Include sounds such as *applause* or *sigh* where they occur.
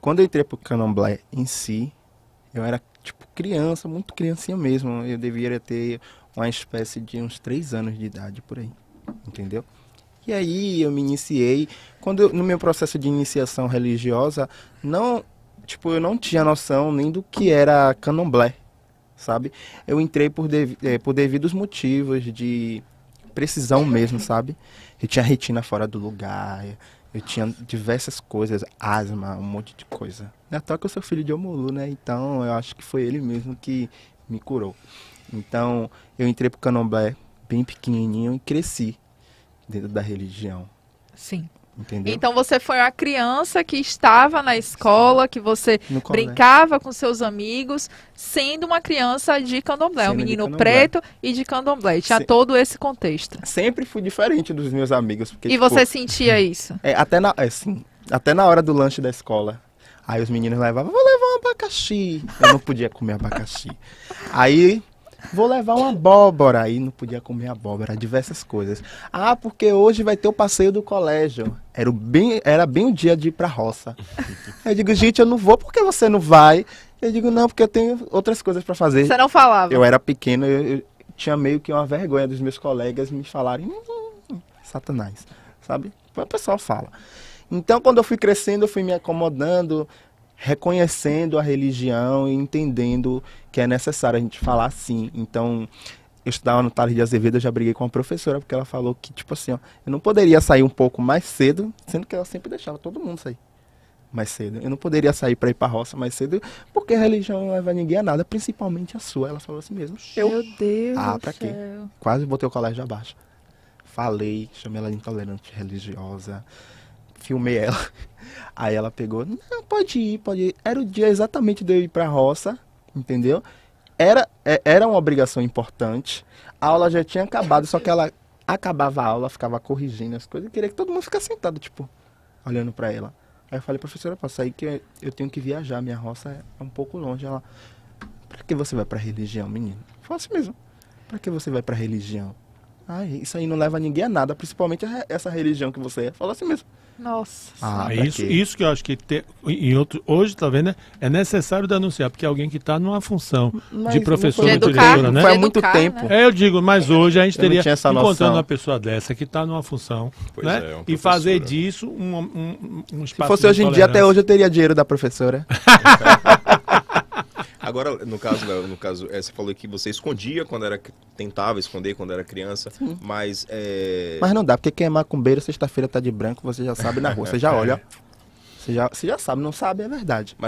Quando eu entrei pro candomblé em si, eu era, tipo, criança, muito criancinha mesmo. Eu devia ter uma espécie de uns três anos de idade por aí, entendeu? E aí eu me iniciei. Quando eu, no meu processo de iniciação religiosa, não, tipo, eu não tinha noção nem do que era candomblé, sabe? Eu entrei por, é, por devidos motivos de precisão mesmo, sabe? Eu tinha retina fora do lugar, eu tinha diversas coisas, asma, um monte de coisa. Na é toca que eu sou filho de Omolu, né? Então eu acho que foi ele mesmo que me curou. Então eu entrei pro Canombé bem pequenininho e cresci dentro da religião. Sim. Entendeu? Então você foi uma criança que estava na escola, que você brincava com seus amigos, sendo uma criança de candomblé, sendo um menino candomblé. preto e de candomblé. Tinha Se... todo esse contexto. Sempre fui diferente dos meus amigos. Porque, e tipo, você sentia *laughs* isso? É, até na, assim, até na hora do lanche da escola. Aí os meninos levavam, vou levar um abacaxi. Eu não podia comer abacaxi. Aí Vou levar uma abóbora. Aí não podia comer abóbora, diversas coisas. Ah, porque hoje vai ter o passeio do colégio. Era bem, era bem o dia de ir pra roça. Eu digo, gente, eu não vou, porque você não vai? Eu digo, não, porque eu tenho outras coisas para fazer. Você não falava? Eu era pequeno, eu, eu, tinha meio que uma vergonha dos meus colegas me falarem, hum, satanás, sabe? O pessoal fala. Então, quando eu fui crescendo, eu fui me acomodando, reconhecendo a religião e entendendo que é necessário a gente falar sim. Então, eu estudava no Tales de Azevedo, eu já briguei com a professora, porque ela falou que, tipo assim, ó, eu não poderia sair um pouco mais cedo, sendo que ela sempre deixava todo mundo sair mais cedo. Eu não poderia sair para ir para roça mais cedo, porque a religião não leva ninguém a nada, principalmente a sua. Ela falou assim mesmo. Eu, Meu Deus Ah, pra quê? Quase botei o colégio abaixo. Falei, chamei ela de intolerante religiosa filmei ela. Aí ela pegou, não, pode ir, pode ir. Era o dia exatamente de eu ir pra roça, entendeu? Era, é, era uma obrigação importante. A aula já tinha acabado, só que ela acabava a aula, ficava corrigindo as coisas. Eu queria que todo mundo ficasse sentado, tipo, olhando para ela. Aí eu falei, professora, posso sair que eu tenho que viajar, minha roça é um pouco longe. Ela, pra que você vai pra religião, menino? fala assim mesmo. Pra que você vai pra religião? Ah, isso aí não leva ninguém a nada, principalmente essa religião que você é. Fala assim mesmo. Nossa. Ah, ah tá isso, que... isso que eu acho que te, em outro, hoje, tá vendo? Né, é necessário denunciar, porque é alguém que está numa função mas de professor de educar, né? Foi há muito educar, tempo. Né? É, eu digo, mas hoje a gente teria encontrando noção. uma pessoa dessa que está numa função né? é, é e fazer disso um, um, um espaço. Se fosse hoje em dia, até hoje eu teria dinheiro da professora. *laughs* Agora, no caso, no caso, é, você falou que você escondia quando era. Tentava esconder quando era criança, Sim. mas. É... Mas não dá, porque quem é macumbeiro, sexta-feira tá de branco, você já sabe na rua, você já é. olha. Você já, você já sabe, não sabe, é verdade. Mas